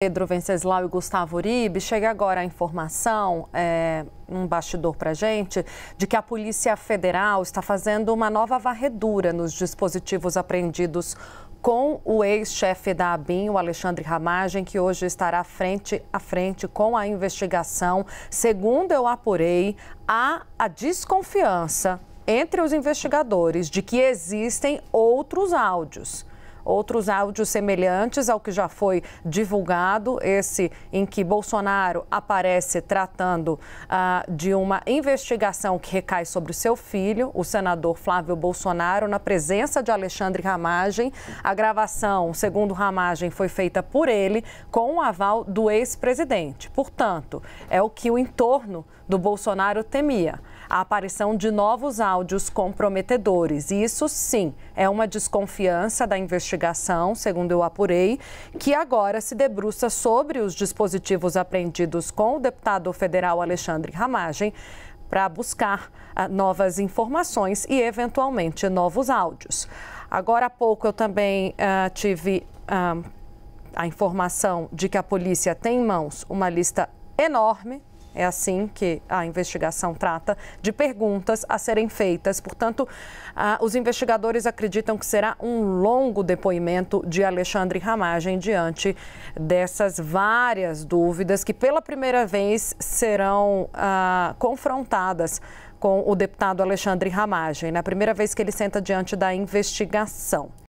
Pedro Venceslau e Gustavo Uribe, chega agora a informação, é, um bastidor para gente, de que a Polícia Federal está fazendo uma nova varredura nos dispositivos apreendidos com o ex-chefe da ABIN, o Alexandre Ramagem, que hoje estará frente a frente com a investigação. Segundo eu apurei, há a desconfiança entre os investigadores de que existem outros áudios outros áudios semelhantes ao que já foi divulgado, esse em que Bolsonaro aparece tratando ah, de uma investigação que recai sobre o seu filho, o senador Flávio Bolsonaro, na presença de Alexandre Ramagem. A gravação, segundo Ramagem, foi feita por ele com o aval do ex-presidente. Portanto, é o que o entorno do Bolsonaro temia a aparição de novos áudios comprometedores. E isso sim é uma desconfiança da investigação investigação, segundo eu apurei, que agora se debruça sobre os dispositivos apreendidos com o deputado federal Alexandre Ramagem para buscar ah, novas informações e, eventualmente, novos áudios. Agora há pouco eu também uh, tive uh, a informação de que a polícia tem em mãos uma lista enorme é assim que a investigação trata de perguntas a serem feitas. Portanto, os investigadores acreditam que será um longo depoimento de Alexandre Ramagem diante dessas várias dúvidas que, pela primeira vez, serão ah, confrontadas com o deputado Alexandre Ramagem, na primeira vez que ele senta diante da investigação.